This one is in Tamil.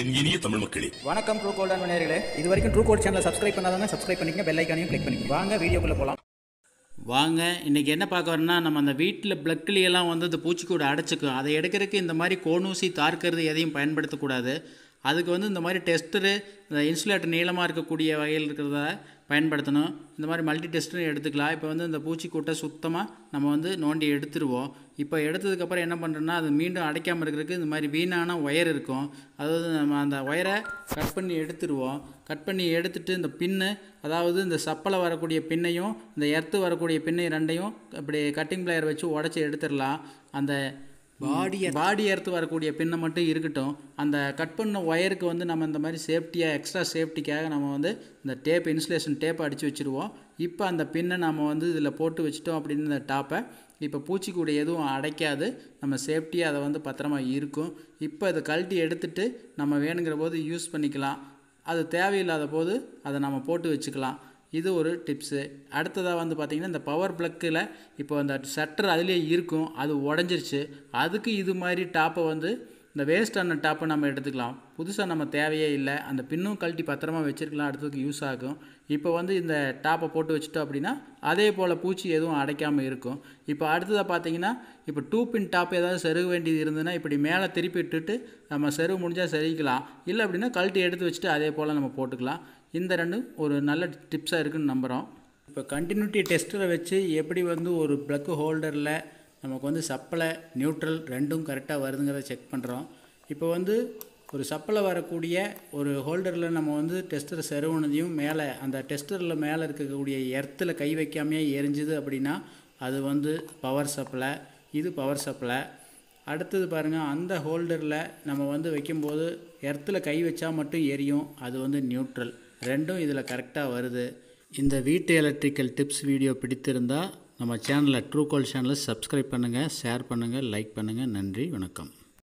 என் இனிய தமிழ் மக்களே வணக்கம் ட்ரூ கோல்டன் நேர்களே இது வரைக்கும் ட்ரூ கோல்ட் சேனலை சப்ஸ்கிரைப் பண்ணாதாங்க சப்ஸ்கிரைப் பண்ணிக்க பெல் ஐக்கானையும் கிளிக் பண்ணிக்க வாங்க வீடியோக்குள்ளே போகலாம் வாங்க இன்றைக்கி என்ன பார்க்க வரோம்னா நம்ம அந்த வீட்டில் பிளக்கிளியெல்லாம் வந்து அந்த பூச்சிக்கூட அடைச்சிக்கும் அதை எடுக்கிறதுக்கு இந்த மாதிரி கோணூசி தார்க்கிறது எதையும் பயன்படுத்தக்கூடாது அதுக்கு வந்து இந்த மாதிரி டெஸ்டரு இந்த இன்சுலேட்டர் நீளமாக இருக்கக்கூடிய வகையில் இருக்கிறத பயன்படுத்தணும் இந்த மாதிரி மல்டி டெஸ்ட்டும் எடுத்துக்கலாம் இப்போ வந்து இந்த பூச்சிக்கூட்டை சுத்தமாக நம்ம வந்து நோண்டி எடுத்துருவோம் இப்போ எடுத்ததுக்கப்புறம் என்ன பண்ணுறோன்னா அது மீண்டும் அடைக்காமல் இருக்கிறதுக்கு இந்த மாதிரி வீணான ஒயர் இருக்கும் அதாவது நம்ம அந்த ஒயரை கட் பண்ணி எடுத்துருவோம் கட் பண்ணி எடுத்துட்டு இந்த பின்னு அதாவது இந்த சப்பலை வரக்கூடிய பின்னையும் இந்த எர்த்து வரக்கூடிய பின்னை ரெண்டையும் இப்படி கட்டிங் பிளேயர் வச்சு உடச்சி எடுத்துடலாம் அந்த பாடியை பாடி எடுத்து வரக்கூடிய பின்னை மட்டும் இருக்கட்டும் அந்த கட் பண்ண ஒயருக்கு வந்து நம்ம இந்த மாதிரி சேஃப்டியாக எக்ஸ்ட்ரா சேஃப்டிக்காக நம்ம வந்து இந்த டேப் இன்சுலேஷன் டேப் அடித்து வச்சுருவோம் இப்போ அந்த பின்னை நம்ம வந்து இதில் போட்டு வச்சுட்டோம் அப்படின்னு இந்த டாப்பை இப்போ பூச்சிக்கூட எதுவும் அடைக்காது நம்ம சேஃப்டியாக அதை வந்து பத்திரமா இருக்கும் இப்போ அதை கழட்டி எடுத்துட்டு நம்ம வேணுங்கிற போது யூஸ் பண்ணிக்கலாம் அது தேவையில்லாத போது அதை நம்ம போட்டு வச்சுக்கலாம் இது ஒரு டிப்ஸு அடுத்ததாக வந்து பார்த்திங்கன்னா இந்த பவர் பிளக்கில் இப்போ அந்த சட்டர் அதிலே இருக்கும் அது உடஞ்சிருச்சு அதுக்கு இது மாதிரி டாப்பை வந்து இந்த வேஸ்டான டாப்பை நம்ம எடுத்துக்கலாம் புதுசாக நம்ம தேவையே இல்லை அந்த பின்னும் கழட்டி பத்திரமா வச்சுருக்கலாம் அடுத்ததுக்கு யூஸ் ஆகும் இப்போ வந்து இந்த டாப்பை போட்டு வச்சுட்டோம் அப்படின்னா அதே போல் பூச்சி எதுவும் அடைக்காமல் இருக்கும் இப்போ அடுத்ததாக பார்த்தீங்கன்னா இப்போ டூ பின் டாப் ஏதாவது செருக வேண்டியது இருந்ததுன்னா இப்படி மேலே திருப்பி விட்டுட்டு நம்ம செருவு முடிஞ்சால் செருகிக்கலாம் இல்லை அப்படின்னா கழட்டி எடுத்து வச்சுட்டு அதே போல் நம்ம போட்டுக்கலாம் இந்த ரெண்டும் ஒரு நல்ல டிப்ஸாக இருக்குதுன்னு நம்புகிறோம் இப்போ கண்டினியூட்டி டெஸ்ட்டில் வச்சு எப்படி வந்து ஒரு ப்ளக் ஹோல்டரில் நமக்கு வந்து சப்ளை நியூட்ரல் ரெண்டும் கரெக்டாக வருதுங்கிறத செக் பண்ணுறோம் இப்போ வந்து ஒரு சப்பில் வரக்கூடிய ஒரு ஹோல்டரில் நம்ம வந்து டெஸ்டர் செருவுனதையும் மேலே அந்த டெஸ்டரில் மேலே இருக்கக்கூடிய எர்த்தில் கை வைக்காமையே எரிஞ்சுது அப்படின்னா அது வந்து பவர் சப்ளை இது பவர் சப்ளை அடுத்தது பாருங்கள் அந்த ஹோல்டரில் நம்ம வந்து வைக்கும்போது எர்த்தில் கை வச்சா மட்டும் எரியும் அது வந்து நியூட்ரல் ரெண்டும் இதில் கரெக்டாக வருது இந்த வீட்டு எலக்ட்ரிக்கல் டிப்ஸ் வீடியோ பிடித்திருந்தால் நம்ம சேனலை ட்ரூ கால் சேனலை சப்ஸ்கிரைப் பண்ணுங்கள் ஷேர் பண்ணுங்கள் லைக் பண்ணுங்கள் நன்றி வணக்கம்